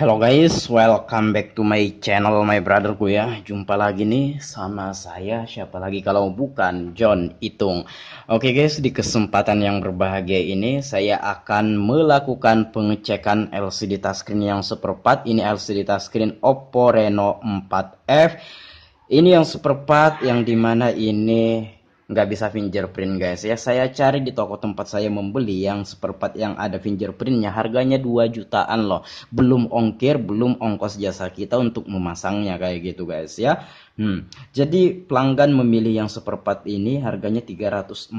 Hello guys, welcome back to my channel my brotherku ya. Jumpa lagi nih sama saya siapa lagi kalau bukan John Itung. Oke okay guys, di kesempatan yang berbahagia ini saya akan melakukan pengecekan LCD touchscreen yang seperempat. Ini LCD touchscreen Oppo Reno 4F. Ini yang seperempat yang dimana ini nggak bisa fingerprint guys ya saya cari di toko tempat saya membeli yang seperempat yang ada fingerprintnya harganya 2 jutaan loh belum ongkir belum ongkos jasa kita untuk memasangnya kayak gitu guys ya Hmm. Jadi pelanggan memilih yang seperempat ini harganya 340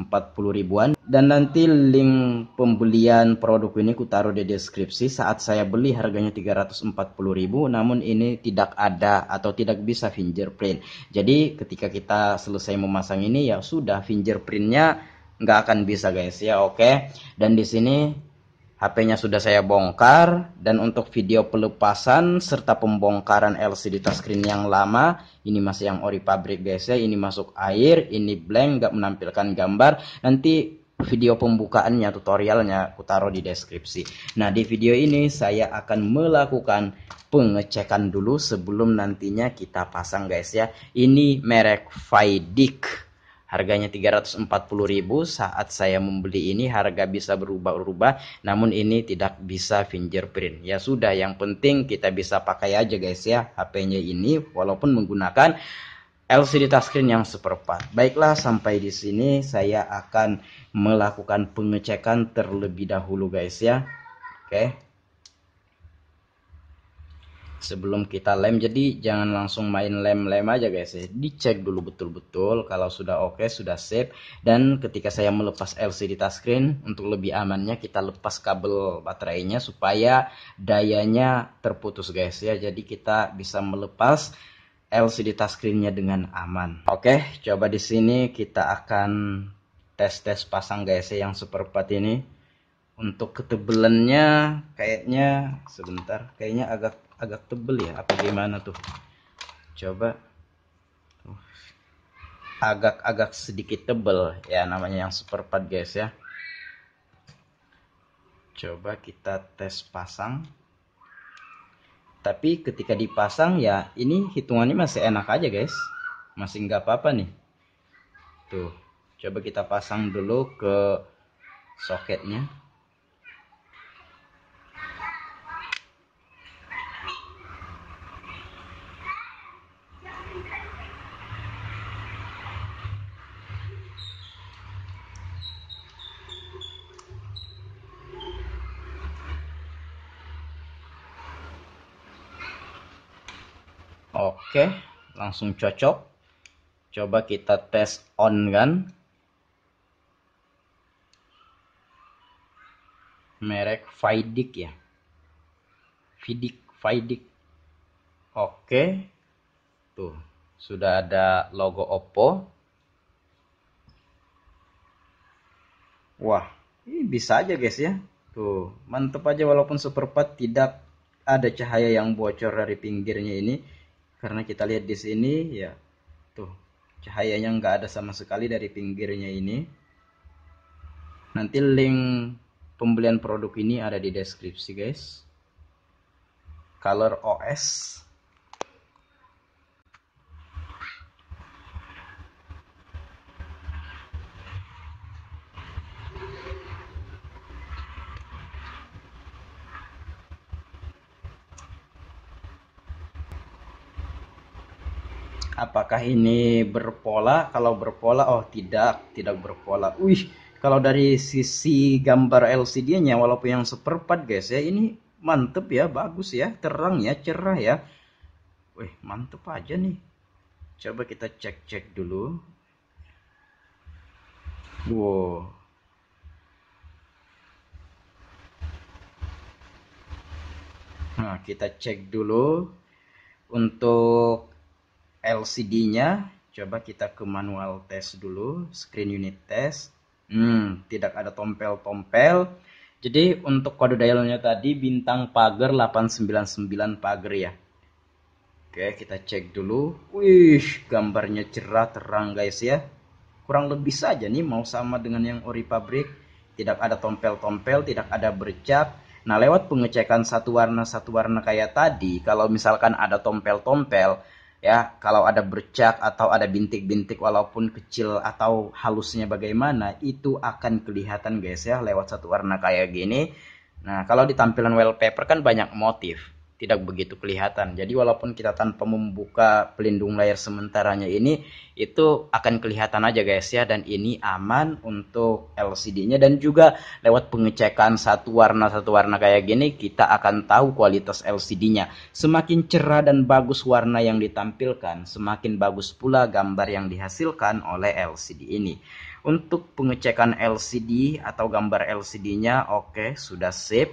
ribuan dan nanti link pembelian produk ini taruh di deskripsi saat saya beli harganya 340 ribu namun ini tidak ada atau tidak bisa fingerprint. Jadi ketika kita selesai memasang ini ya sudah fingerprintnya nggak akan bisa guys ya oke okay? dan di sini HP-nya sudah saya bongkar dan untuk video pelepasan serta pembongkaran LCD touchscreen yang lama ini masih yang ori pabrik guys ya ini masuk air ini blank nggak menampilkan gambar nanti video pembukaannya tutorialnya aku taruh di deskripsi nah di video ini saya akan melakukan pengecekan dulu sebelum nantinya kita pasang guys ya ini merek Vidic Harganya 340.000 saat saya membeli ini harga bisa berubah-ubah namun ini tidak bisa fingerprint. Ya sudah yang penting kita bisa pakai aja guys ya HP-nya ini walaupun menggunakan LCD touchscreen yang super fast Baiklah sampai di sini saya akan melakukan pengecekan terlebih dahulu guys ya. Oke. Okay sebelum kita lem jadi jangan langsung main lem-lem aja guys ya dicek dulu betul-betul kalau sudah oke okay, sudah safe dan ketika saya melepas LCD touchscreen untuk lebih amannya kita lepas kabel baterainya supaya dayanya terputus guys ya jadi kita bisa melepas LCD touchscreennya dengan aman oke okay, coba di sini kita akan tes-tes pasang guys ya yang seperempat ini untuk ketebelannya kayaknya sebentar kayaknya agak agak tebel ya apa gimana tuh coba agak-agak uh, sedikit tebel ya namanya yang super pad guys ya coba kita tes pasang tapi ketika dipasang ya ini hitungannya masih enak aja guys masih nggak apa-apa nih tuh coba kita pasang dulu ke soketnya Oke, langsung cocok. Coba kita tes on kan. Merek Vidic ya. Vidic, Vidic. Oke. Tuh, sudah ada logo Oppo. Wah, ini bisa aja guys ya. Tuh, mantep aja walaupun superpad tidak ada cahaya yang bocor dari pinggirnya ini karena kita lihat di sini ya tuh cahayanya nggak ada sama sekali dari pinggirnya ini. Nanti link pembelian produk ini ada di deskripsi guys. Color OS apakah ini berpola kalau berpola oh tidak tidak berpola wih kalau dari sisi gambar LCD-nya walaupun yang seperempat guys ya ini mantep ya bagus ya terang ya cerah ya wih mantep aja nih coba kita cek-cek dulu wow nah kita cek dulu untuk LCD-nya. Coba kita ke manual test dulu, screen unit test. Hmm, tidak ada tompel-tompel. Jadi untuk kode dialnya tadi bintang pagar 899 pagar ya. Oke, kita cek dulu. Wih, gambarnya cerah terang guys ya. Kurang lebih saja nih mau sama dengan yang ori pabrik. Tidak ada tompel-tompel, tidak ada bercak. Nah, lewat pengecekan satu warna satu warna kayak tadi, kalau misalkan ada tompel-tompel, ya kalau ada bercak atau ada bintik-bintik walaupun kecil atau halusnya bagaimana itu akan kelihatan guys ya lewat satu warna kayak gini nah kalau di tampilan wallpaper kan banyak motif tidak begitu kelihatan. Jadi walaupun kita tanpa membuka pelindung layar sementaranya ini itu akan kelihatan aja guys ya dan ini aman untuk LCD-nya dan juga lewat pengecekan satu warna satu warna kayak gini kita akan tahu kualitas LCD-nya. Semakin cerah dan bagus warna yang ditampilkan, semakin bagus pula gambar yang dihasilkan oleh LCD ini. Untuk pengecekan LCD atau gambar LCD-nya oke okay, sudah save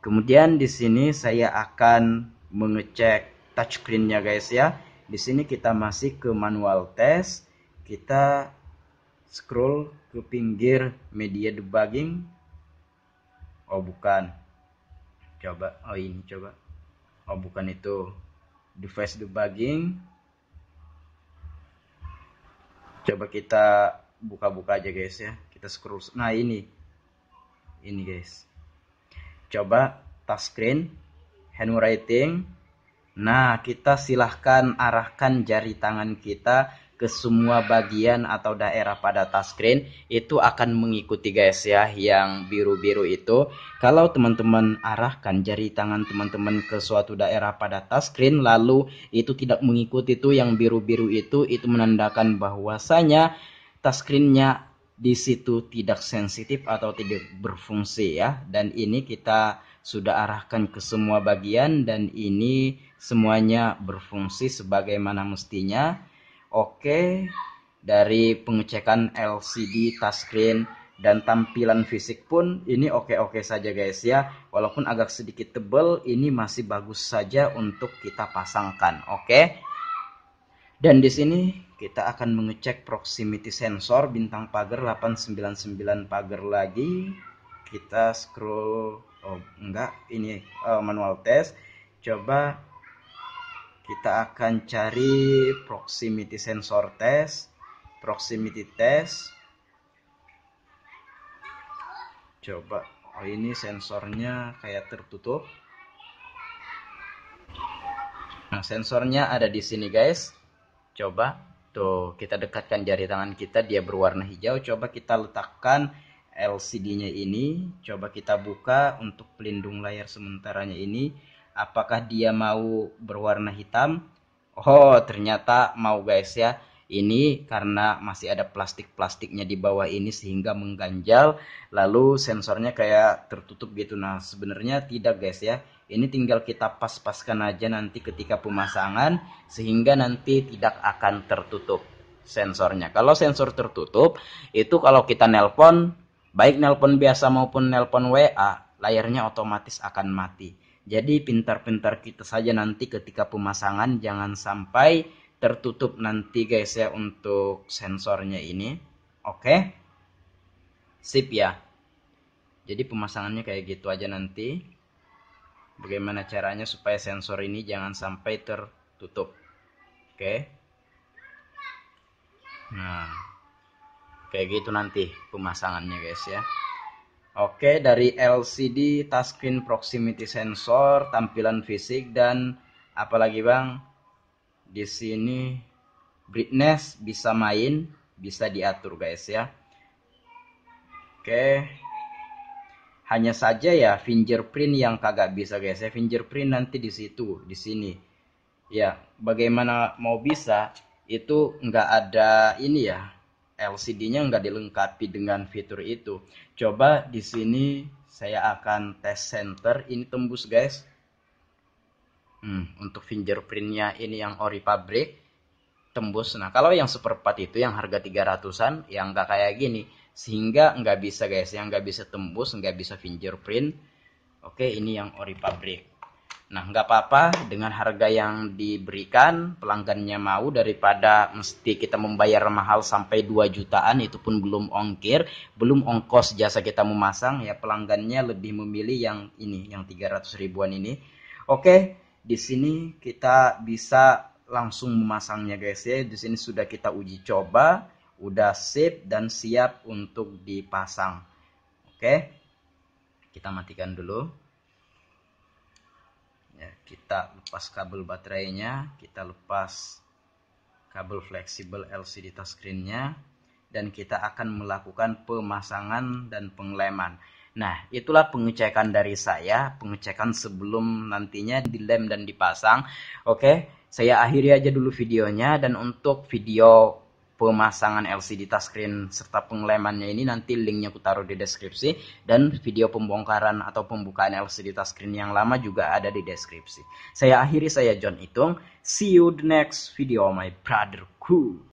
Kemudian di sini saya akan mengecek touchscreennya guys ya. Di sini kita masih ke manual test. Kita scroll ke pinggir media debugging. Oh bukan. Coba, oh ini coba. Oh bukan itu. Device debugging. Coba kita buka-buka aja guys ya. Kita scroll. Nah ini. Ini guys Coba touch screen, handwriting. Nah, kita silahkan arahkan jari tangan kita ke semua bagian atau daerah pada touchscreen itu akan mengikuti guys ya yang biru-biru itu kalau teman-teman arahkan jari tangan teman-teman ke suatu daerah pada touchscreen lalu itu tidak mengikuti itu yang biru-biru itu itu menandakan bahwasanya touchscreennya di situ tidak sensitif atau tidak berfungsi ya dan ini kita sudah arahkan ke semua bagian dan ini semuanya berfungsi sebagaimana mestinya oke dari pengecekan LCD touchscreen dan tampilan fisik pun ini oke-oke saja guys ya walaupun agak sedikit tebal ini masih bagus saja untuk kita pasangkan oke dan di sini kita akan mengecek proximity sensor bintang pagar 899 pagar lagi kita scroll oh enggak ini uh, manual test coba kita akan cari proximity sensor test proximity test coba oh ini sensornya kayak tertutup nah sensornya ada di sini guys coba Tuh, gitu. kita dekatkan jari tangan kita, dia berwarna hijau. Coba kita letakkan LCD-nya ini. Coba kita buka untuk pelindung layar sementaranya ini. Apakah dia mau berwarna hitam? Oh, ternyata mau guys ya ini karena masih ada plastik-plastiknya di bawah ini sehingga mengganjal lalu sensornya kayak tertutup gitu nah sebenarnya tidak guys ya ini tinggal kita pas-paskan aja nanti ketika pemasangan sehingga nanti tidak akan tertutup sensornya kalau sensor tertutup itu kalau kita nelpon baik nelpon biasa maupun nelpon WA layarnya otomatis akan mati jadi pintar-pintar kita saja nanti ketika pemasangan jangan sampai tertutup nanti guys ya untuk sensornya ini oke okay. sip ya jadi pemasangannya kayak gitu aja nanti bagaimana caranya supaya sensor ini jangan sampai tertutup oke okay. nah kayak gitu nanti pemasangannya guys ya Oke, dari LCD touchscreen proximity sensor, tampilan fisik dan apalagi Bang? di sini brightness bisa main bisa diatur guys ya oke hanya saja ya fingerprint yang kagak bisa guys ya fingerprint nanti di situ di sini ya bagaimana mau bisa itu nggak ada ini ya LCD-nya nggak dilengkapi dengan fitur itu coba di sini saya akan tes center ini tembus guys hmm, untuk fingerprintnya ini yang ori pabrik tembus nah kalau yang super seperempat itu yang harga 300an yang nggak kayak gini sehingga nggak bisa guys yang nggak bisa tembus nggak bisa fingerprint oke ini yang ori pabrik nah nggak apa-apa dengan harga yang diberikan pelanggannya mau daripada mesti kita membayar mahal sampai 2 jutaan itu pun belum ongkir belum ongkos jasa kita memasang ya pelanggannya lebih memilih yang ini yang 300 ribuan ini oke di sini kita bisa langsung memasangnya guys ya. Di sini sudah kita uji coba, udah sip dan siap untuk dipasang. Oke. Kita matikan dulu. Ya, kita lepas kabel baterainya, kita lepas kabel fleksibel LCD touchscreennya, dan kita akan melakukan pemasangan dan pengeleman. Nah, itulah pengecekan dari saya, pengecekan sebelum nantinya dilem dan dipasang. Oke, saya akhiri aja dulu videonya dan untuk video pemasangan LCD touchscreen serta pengelemannya ini nanti linknya aku taruh di deskripsi dan video pembongkaran atau pembukaan LCD touchscreen yang lama juga ada di deskripsi. Saya akhiri saya John Itung. See you the next video my brother cool.